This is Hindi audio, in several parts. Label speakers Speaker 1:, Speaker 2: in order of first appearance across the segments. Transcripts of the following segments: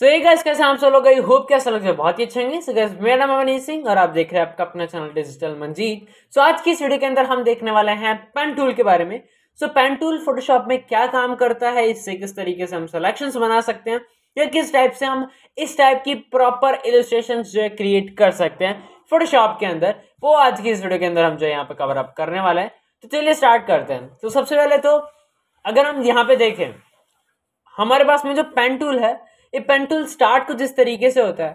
Speaker 1: सो ये गैस कैसे हम सब लोग गई होप कैसे लोग बहुत ही अच्छे होंगे सो गैस मेरा नाम अमनीत सिंह और आप देख रहे हैं आपका अपना चैनल डिजिटल मंजीत सो आज की इस वीडियो के अंदर हम देखने वाले हैं पेन टूल के बारे में सो पेन टूल फोटोशॉप में क्या काम करता है इससे किस तरीके से हम सिलेक्शन बना सकते हैं या किस टाइप से हम इस टाइप की प्रॉपर इलिस्ट्रेशन जो है क्रिएट कर सकते हैं फोटोशॉप के अंदर वो आज की इस वीडियो के अंदर हम जो है यहाँ पे कवर अप करने वाला है तो चलिए स्टार्ट करते हैं तो सबसे पहले तो अगर हम यहाँ पे देखें हमारे पास में जो पेन टूल है ये पेंटुल स्टार्ट कुछ इस तरीके से होता है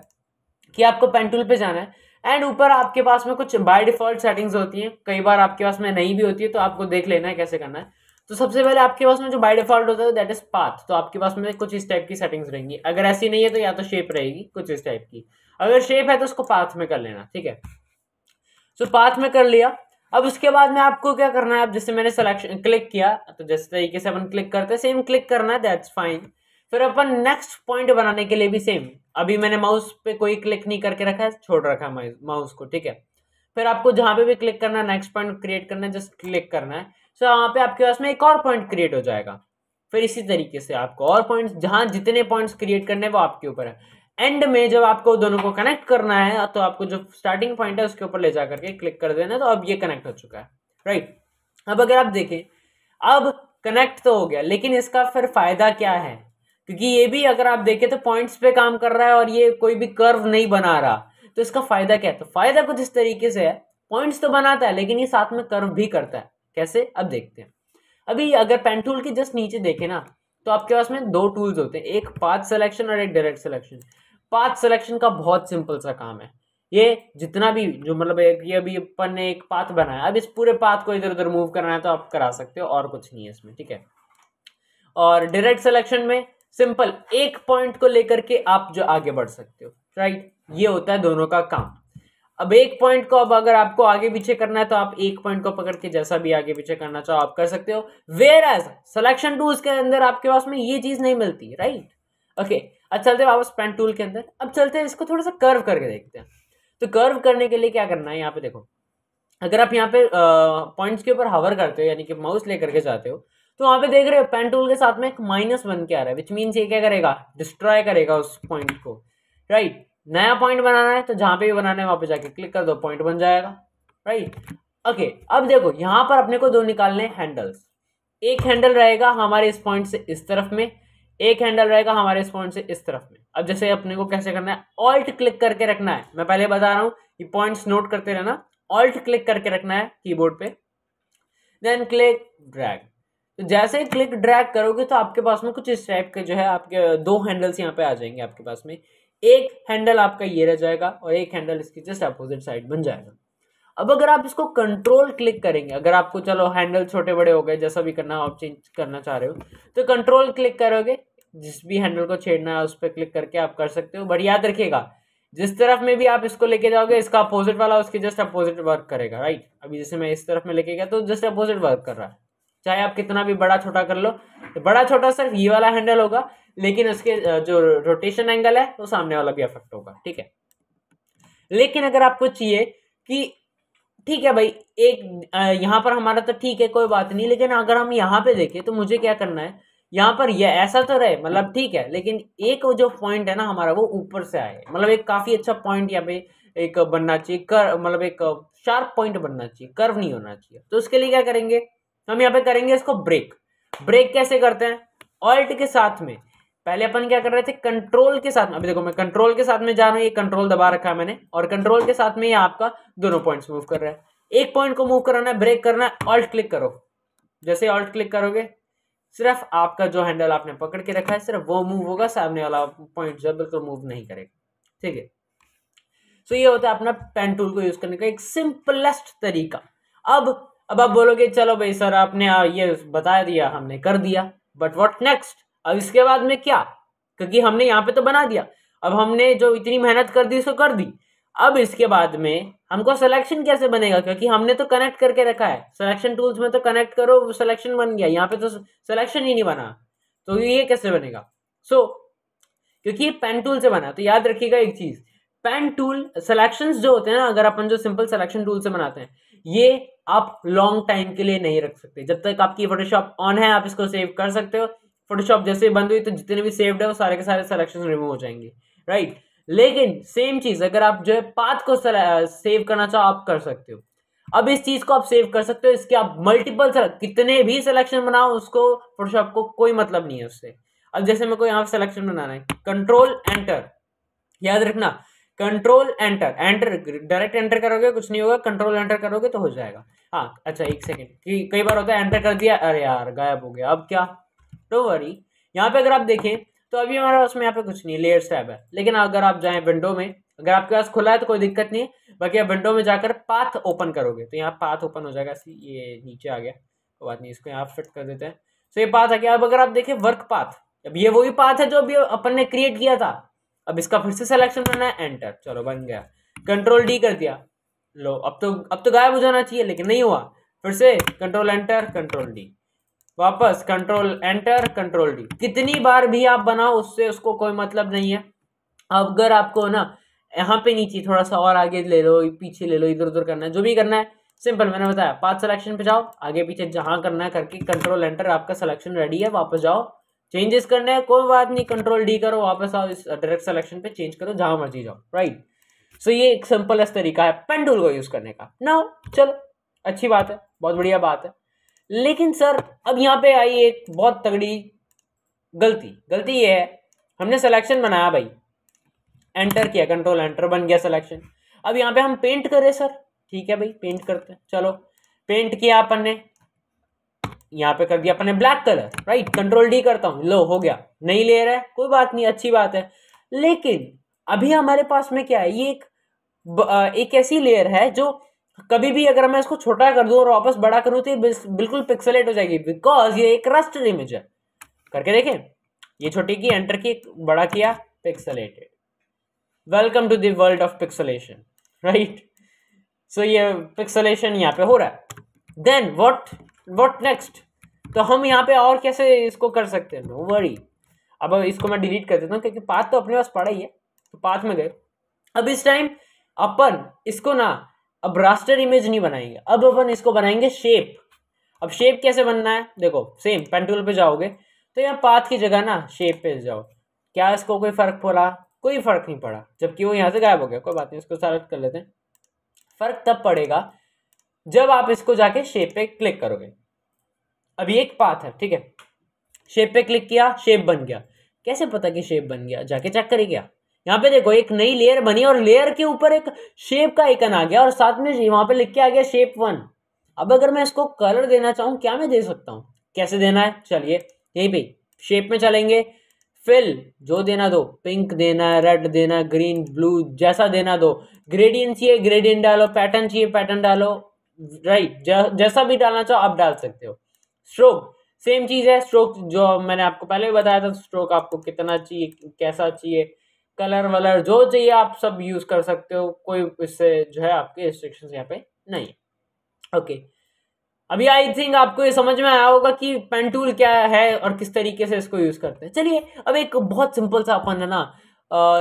Speaker 1: कि आपको पेंटुल पे जाना है एंड ऊपर आपके पास में कुछ बाय डिफॉल्ट सेटिंग्स होती हैं कई बार आपके पास में नहीं भी होती है तो आपको देख लेना है कैसे करना है तो सबसे पहले आपके पास में जो बाय डिफॉल्ट होता है दैट इज पाथ तो आपके पास में कुछ इस टाइप की सेटिंग्स रहेंगी अगर ऐसी नहीं है तो या तो शेप रहेगी कुछ इस टाइप की अगर शेप है तो उसको पाथ में कर लेना ठीक है सो so, पाथ में कर लिया अब उसके बाद में आपको क्या करना है आप जैसे मैंने सिलेक्शन क्लिक किया तो जैसे तरीके से अपन क्लिक करते हैं सेम क्लिक करना है दैट्स फाइन फिर अपन नेक्स्ट पॉइंट बनाने के लिए भी सेम अभी मैंने माउस पे कोई क्लिक नहीं करके रखा है छोड़ रखा है माउस को ठीक है फिर आपको जहां पे भी क्लिक करना है नेक्स्ट पॉइंट क्रिएट करना है जस्ट क्लिक करना है सो वहां पे आपके पास में एक और पॉइंट क्रिएट हो जाएगा फिर इसी तरीके से आपको और पॉइंट जहां जितने पॉइंट क्रिएट करने वो आपके ऊपर है एंड में जब आपको दोनों को कनेक्ट करना है तो आपको जो स्टार्टिंग पॉइंट है उसके ऊपर ले जा करके क्लिक कर देना तो अब ये कनेक्ट हो चुका है राइट अब अगर आप देखें अब कनेक्ट तो हो गया लेकिन इसका फिर फायदा क्या है क्योंकि ये भी अगर आप देखें तो पॉइंट्स पे काम कर रहा है और ये कोई भी कर्व नहीं बना रहा तो इसका फायदा क्या है तो फायदा कुछ इस तरीके से है पॉइंट्स तो बनाता है लेकिन ये साथ में कर्व भी करता है कैसे अब देखते हैं अभी अगर पेन टूल के जस्ट नीचे देखें ना तो आपके पास में दो टूल्स होते हैं एक पाथ सिलेक्शन और एक डायरेक्ट सिलेक्शन पाथ सिलेक्शन का बहुत सिंपल सा काम है ये जितना भी जो मतलब एक ये अभी अपन ने एक पाथ बनाया अब इस पूरे पाथ को इधर उधर मूव करना है तो आप करा सकते हो और कुछ नहीं है इसमें ठीक है और डायरेक्ट सिलेक्शन में सिंपल एक पॉइंट को लेकर के आप जो आगे बढ़ सकते हो राइट ये होता है दोनों का काम अब एक पॉइंट को अब अगर आपको आगे पीछे करना है तो आप एक पॉइंट को पकड़ के जैसा भी आगे पीछे करना चाहो आप कर सकते हो वेयर एज सिलेक्शन टूल्स के अंदर आपके पास में ये चीज नहीं मिलती राइट ओके अब चलते वापस पेन टूल के अंदर अब चलते हैं इसको थोड़ा सा कर्व करके देखते हैं तो कर्व करने के लिए क्या करना है यहाँ पे देखो अगर आप यहाँ पे पॉइंट्स के ऊपर हवर करते हो यानी कि माउस लेकर के जाते हो तो वहां पे देख रहे हो पेन टूल के साथ में एक माइनस वन के आ रहा है विच मीन्स ये क्या करेगा डिस्ट्रॉय करेगा उस पॉइंट को राइट right. नया पॉइंट बनाना है तो जहां पे भी बनाना है वहां पे जाके क्लिक कर दो पॉइंट बन जाएगा राइट right. ओके okay, अब देखो यहां पर अपने को दो निकालने हैंडल्स एक हैंडल रहेगा हमारे इस पॉइंट से इस तरफ में एक हैंडल रहेगा हमारे इस पॉइंट से इस तरफ में अब जैसे अपने को कैसे करना है ऑल्ट क्लिक करके रखना है मैं पहले बता रहा हूं ये पॉइंट नोट करते रहना ऑल्ट क्लिक करके रखना है कीबोर्ड पे देन क्लिक ड्रैग तो जैसे ही क्लिक ड्रैग करोगे तो आपके पास में कुछ इस टाइप के जो है आपके दो हैंडल्स यहाँ पे आ जाएंगे आपके पास में एक हैंडल आपका ये रह जाएगा और एक हैंडल इसकी जस्ट अपोजिट साइड बन जाएगा अब अगर आप इसको कंट्रोल क्लिक करेंगे अगर आपको चलो हैंडल छोटे बड़े हो गए जैसा भी करना आप चेंज करना चाह रहे हो तो कंट्रोल क्लिक करोगे जिस भी हैंडल को छेड़ना है उस पर क्लिक करके आप कर सकते हो बट याद रखिएगा जिस तरफ में भी आप इसको लेके जाओगे इसका अपोजिट वाला उसके जस्ट अपोजिट वर्क करेगा राइट अभी जैसे मैं इस तरफ में लेके गया तो जस्ट अपोजिट वर्क कर रहा है चाहे आप कितना भी बड़ा छोटा कर लो बड़ा छोटा सिर्फ ये वाला हैंडल होगा लेकिन उसके जो रोटेशन एंगल है वो सामने वाला भी अफेक्ट होगा ठीक है लेकिन अगर आपको चाहिए कि ठीक है भाई एक यहाँ पर हमारा तो ठीक है कोई बात नहीं लेकिन अगर हम यहाँ पे देखें तो मुझे क्या करना है यहाँ पर यह ऐसा तो रहे मतलब ठीक है लेकिन एक जो पॉइंट है ना हमारा वो ऊपर से आए मतलब एक काफ़ी अच्छा पॉइंट यहाँ पे एक बनना चाहिए कर मतलब एक शार्प पॉइंट बनना चाहिए कर्व नहीं होना चाहिए तो उसके लिए क्या करेंगे तो हम यहाँ पे करेंगे इसको ब्रेक ब्रेक कैसे करते हैं ऑल्ट के साथ में पहले अपन क्या कर रहे थे कंट्रोल के साथ में अभी देखो मैं कंट्रोल के साथ में जा रहा हूँ ये कंट्रोल दबा रखा है मैंने और कंट्रोल के साथ में ये आपका दोनों पॉइंट्स मूव कर रहा है एक पॉइंट को मूव कराना है ब्रेक करना है ऑल्ट क्लिक करो जैसे ऑल्ट क्लिक करोगे सिर्फ आपका जो हैंडल आपने पकड़ के रखा है सिर्फ वो मूव होगा सामने वाला पॉइंट जब बिल्कुल मूव नहीं करेगा ठीक है सो ये होता है अपना पेन टूल को यूज करने का एक सिंपलेस्ट तरीका अब अब आप बोलोगे चलो भाई सर आपने ये बता दिया हमने कर दिया बट वॉट नेक्स्ट अब इसके बाद में क्या क्योंकि हमने यहाँ पे तो बना दिया अब हमने जो इतनी मेहनत कर दी उसको कर दी अब इसके बाद में हमको सिलेक्शन कैसे बनेगा क्योंकि हमने तो कनेक्ट करके रखा है सिलेक्शन टूल्स में तो कनेक्ट करो सिलेक्शन बन गया यहाँ पे तो सिलेक्शन ही नहीं बना तो ये कैसे बनेगा सो so, क्योंकि ये पेन टूल से बना तो याद रखिएगा एक चीज पेन टूल सिलेक्शन जो होते हैं ना अगर अपन जो सिंपल सिलेक्शन टूल से बनाते हैं ये आप लॉन्ग टाइम के लिए नहीं रख सकते जब तक आपकी फोटोशॉप ऑन है आप इसको सेव कर सकते हो फोटोशॉप जैसे बंद हुई तो जितने भी सेव्ड है वो सारे के सारे सिलेक्शन रिमूव हो जाएंगे राइट लेकिन सेम चीज अगर आप जो है पाथ को सेव करना चाहो आप कर सकते हो अब इस चीज को आप सेव कर सकते हो इसके आप मल्टीपल कितने भी सिलेक्शन बनाओ उसको फोटोशॉप को कोई मतलब नहीं है उससे अब जैसे मेरे को यहाँ सिलेक्शन बनाना है कंट्रोल एंटर याद रखना control enter enter direct enter करोगे कुछ नहीं होगा कंट्रोल एंटर करोगे तो हो जाएगा हाँ अच्छा एक सेकेंड कई बार होता है एंटर कर दिया अरे यार गायब हो गया अब क्या नो वरी यहाँ पे अगर आप देखें तो अभी हमारे पास में यहाँ पे कुछ नहीं लेयर्स टैब है लेकिन अगर आप जाए विंडो में अगर आपके पास खुला है तो कोई दिक्कत नहीं है बाकी आप विंडो में जाकर पाथ ओपन करोगे तो यहाँ पाथ ओपन हो जाएगा ये नीचे आ गया कोई बात नहीं इसको यहाँ फिट कर देते हैं सो तो ये पाथ आ गया अब अगर आप देखें वर्क पाथ अब ये वही पाथ है जो अभी अपन ने क्रिएट किया था अब इसका फिर से सिलेक्शन करना है एंटर चलो बन गया कंट्रोल डी कर दिया लो अब तो अब तो गायब हो जाना चाहिए लेकिन नहीं हुआ फिर से कंट्रोल एंटर कंट्रोल डी वापस कंट्रोल एंटर कंट्रोल डी कितनी बार भी आप बनाओ उससे उसको कोई मतलब नहीं है अब अगर आपको ना यहाँ पे नीचे थोड़ा सा और आगे ले लो पीछे ले लो इधर उधर करना है जो भी करना है सिंपल मैंने बताया पांच सिलेक्शन पे जाओ आगे पीछे जहाँ करना है करके कंट्रोल एंटर आपका सिलेक्शन रेडी है वापस जाओ चेंजेस करने हैं कोई बात नहीं कंट्रोल डी करो वापस आओ इस डायरेक्ट सिलेक्शन पे चेंज करो जहां मर्जी जाओ राइट सो ये एक सिंपल तरीका है पेंडुल को यूज करने का ना चलो अच्छी बात है बहुत बढ़िया बात है लेकिन सर अब यहाँ पे आई एक बहुत तगड़ी गलती गलती ये है हमने सिलेक्शन बनाया भाई एंटर किया कंट्रोल एंटर बन गया सिलेक्शन अब यहाँ पे हम पेंट करें सर ठीक है भाई पेंट करते हैं चलो पेंट किया अपन ने यहाँ पे कर दिया अपने black colour right control D करता हूँ लो हो गया नहीं ले रहा है कोई बात नहीं अच्छी बात है लेकिन अभी हमारे पास में क्या है ये एक एक ऐसी लेयर है जो कभी भी अगर मैं इसको छोटा कर दूं और वापस बड़ा करूं तो बिल्कुल पिक्सलेट हो जाएगी बिकॉज ये एक रस्ट इमेज है करके देखें ये छोटी की एंटर की बड़ा किया pixelated welcome to world of pixelation right so ये पिक्सलेशन यहाँ पे हो रहा है देन वॉट वॉट नेक्स्ट तो हम यहाँ पे और कैसे इसको कर सकते हैं नो वरी अब इसको मैं डिलीट कर देता हूँ क्योंकि पाथ तो अपने पास पड़ा ही है तो पाथ में गए अब इस टाइम अपन इसको ना अब रास्टर इमेज नहीं बनाएंगे अब अपन इसको बनाएंगे शेप अब शेप कैसे बनना है देखो सेम पेंटूल पे जाओगे तो यहाँ पाथ की जगह ना शेप पे जाओ क्या इसको कोई फ़र्क पड़ा कोई फ़र्क नहीं पड़ा जबकि वो यहाँ से गायब हो गया कोई बात नहीं इसको सेलेक्ट कर लेते हैं फ़र्क तब पड़ेगा जब आप इसको जाके शेप पे क्लिक करोगे अभी एक पाथ है ठीक है शेप पे क्लिक किया शेप बन गया कैसे पता कि शेप बन गया जाके चेक करे क्या यहाँ पे देखो एक नई लेयर बनी और लेयर के ऊपर एक शेप का आइकन आ गया और साथ में वहां पे लिख के आ गया शेप वन अब अगर मैं इसको कलर देना चाहूँ क्या मैं दे सकता हूँ कैसे देना है चलिए यहीं पे शेप में चलेंगे फिल जो देना दो पिंक देना है रेड देना ग्रीन ब्लू जैसा देना दो ग्रेडियंट चाहिए ग्रेडियंट डालो पैटर्न चाहिए पैटर्न डालो राइट जैसा भी डालना चाहो आप डाल सकते हो स्ट्रोक सेम चीज़ है स्ट्रोक जो मैंने आपको पहले भी बताया था स्ट्रोक आपको कितना चाहिए कैसा चाहिए कलर वलर जो चाहिए आप सब यूज़ कर सकते हो कोई इससे जो है आपके रिस्ट्रिक्शन यहाँ पे नहीं ओके okay. अभी आई थिंक आपको ये समझ में आया होगा कि पेन टूल क्या है और किस तरीके से इसको यूज़ करते हैं चलिए अब एक बहुत सिंपल सा अपन है ना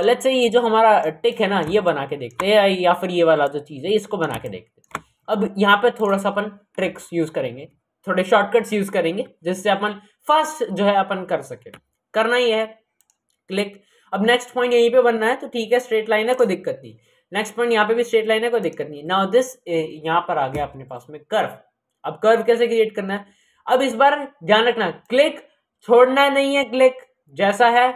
Speaker 1: लेट्स से ये जो हमारा टिक है ना ये बना के देखते हैं या फिर ये वाला जो चीज़ है इसको बना के देखते हैं अब यहाँ पे थोड़ा सा अपन ट्रिक्स यूज़ करेंगे थोड़े शॉर्टकट्स यूज करेंगे जिससे अपन फास्ट जो है अपन कर सके करना ही है क्लिक अब नेक्स्ट पॉइंट यहीं पे बनना है तो ठीक है स्ट्रेट लाइन है कोई दिक्कत नहीं नेक्स्ट पॉइंट यहाँ पे भी स्ट्रेट लाइन है कोई दिक्कत नहीं नाउ दिस यहाँ पर आ गया अपने पास में कर्व अब कर्व कैसे क्रिएट करना है अब इस बार ध्यान रखना क्लिक छोड़ना नहीं है क्लिक जैसा है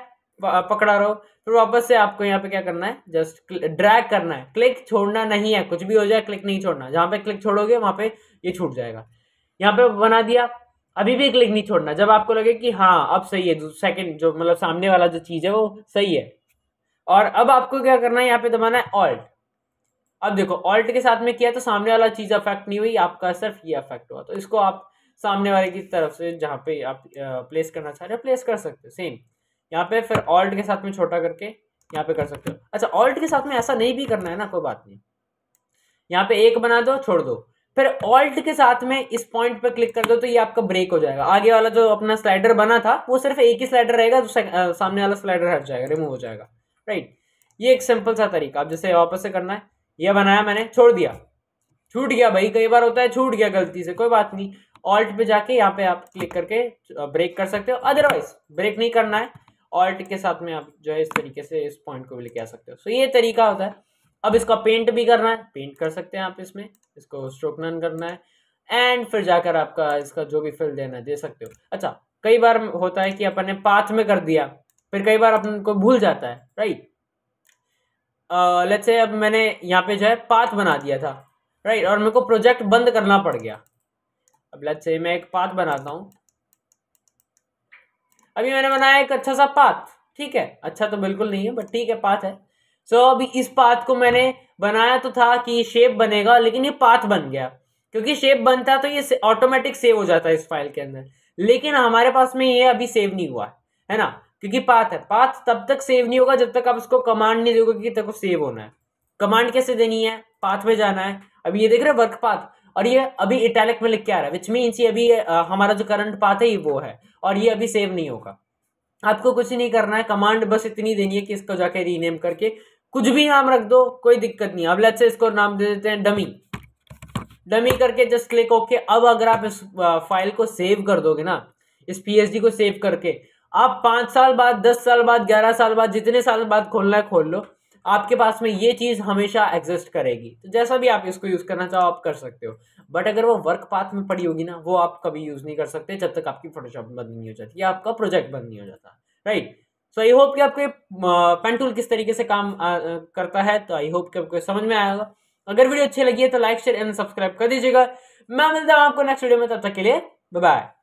Speaker 1: पकड़ा रहो फिर तो वापस से आपको यहाँ पे क्या करना है जस्ट ड्रैग करना है क्लिक छोड़ना नहीं है कुछ भी हो जाए क्लिक नहीं छोड़ना जहां पे क्लिक छोड़ोगे वहां पे ये छूट जाएगा यहाँ पे बना दिया अभी भी क्लिक नहीं छोड़ना जब आपको लगे कि हाँ अब सही है सेकंड जो मतलब सामने वाला जो चीज़ है वो सही है और अब आपको क्या करना है यहाँ पे दबाना है ऑल्ट अब देखो ऑल्ट के साथ में किया तो सामने वाला चीज़ अफेक्ट नहीं हुई आपका सिर्फ ये अफेक्ट हुआ तो इसको आप सामने वाले की तरफ से जहाँ पे आप प्लेस करना चाह रहे हो प्लेस कर सकते हो सेम यहाँ पे फिर ऑल्ट के साथ में छोटा करके यहाँ पे कर सकते हो अच्छा ऑल्ट के साथ में ऐसा नहीं भी करना है ना कोई बात नहीं यहाँ पे एक बना दो छोड़ दो फिर ऑल्ट के साथ में इस पॉइंट पर क्लिक कर दो तो ये आपका ब्रेक हो जाएगा आगे वाला जो अपना स्लाइडर बना था वो सिर्फ एक ही स्लाइडर रहेगा तो सामने वाला स्लाइडर हट जाएगा रिमूव हो जाएगा राइट ये एक सिंपल सा तरीका आप जैसे वापस से करना है यह बनाया मैंने छोड़ दिया छूट गया भाई कई बार होता है छूट गया गलती से कोई बात नहीं ऑल्ट पे जाके यहाँ पे आप क्लिक करके ब्रेक कर सकते हो अदरवाइज ब्रेक नहीं करना है ऑल्ट के साथ में आप जो है इस तरीके से इस पॉइंट को भी लेके आ सकते हो सो ये तरीका होता है अब इसका पेंट भी करना है पेंट कर सकते हैं आप इसमें इसको स्ट्रोक नन करना है एंड फिर जाकर आपका इसका जो भी फिल देना है दे सकते हो अच्छा कई बार होता है कि अपन ने पाथ में कर दिया फिर कई बार अपन को भूल जाता है राइट लेट्स से अब मैंने यहाँ पे जो है पाथ बना दिया था राइट right? और मेरे को प्रोजेक्ट बंद करना पड़ गया अब लेट्स से मैं एक पाथ बनाता हूँ अभी मैंने बनाया एक अच्छा सा पाथ ठीक है अच्छा तो बिल्कुल नहीं है बट ठीक है पाथ है सो so, अभी इस पाथ को मैंने बनाया तो था कि शेप बनेगा लेकिन ये पाथ बन गया क्योंकि शेप बनता तो ये ऑटोमेटिक सेव हो जाता है इस फाइल के अंदर लेकिन हमारे पास में ये अभी सेव नहीं हुआ है ना क्योंकि पाथ है पाथ तब तक सेव नहीं होगा जब तक आप उसको कमांड नहीं दोगे कि तक सेव होना है कमांड कैसे देनी है पाथ में जाना है अभी ये देख रहे वर्क पाथ और ये अभी इटैलिक में लिख के आ रहा है विच मीन ये अभी हमारा जो करंट पाथ है ये वो है और ये अभी सेव नहीं होगा आपको कुछ नहीं करना है कमांड बस इतनी देनी है कि इसको जाके रीनेम करके कुछ भी नाम रख दो कोई दिक्कत नहीं अब लेट से इसको नाम दे देते हैं डमी डमी करके जस्ट क्लिक ओके अब अगर आप इस फाइल को सेव कर दोगे ना इस पीएचडी को सेव करके आप पांच साल बाद दस साल बाद ग्यारह साल बाद जितने साल बाद खोलना है खोल लो आपके पास में ये चीज़ हमेशा एग्जिस्ट करेगी तो जैसा भी आप इसको यूज़ करना चाहो आप कर सकते हो बट अगर वो वर्क पाथ में पड़ी होगी ना वो आप कभी यूज़ नहीं कर सकते जब तक आपकी फोटोशॉप बंद नहीं हो जाती या आपका प्रोजेक्ट बंद नहीं हो जाता राइट सो आई होप कि आपको ये पेन टूल किस तरीके से काम आ, करता है तो आई होप कि आपको समझ में आएगा अगर वीडियो अच्छी लगी है तो लाइक शेयर एंड सब्सक्राइब कर दीजिएगा मैं मिलता हूँ आपको नेक्स्ट वीडियो में तब तक के लिए बाय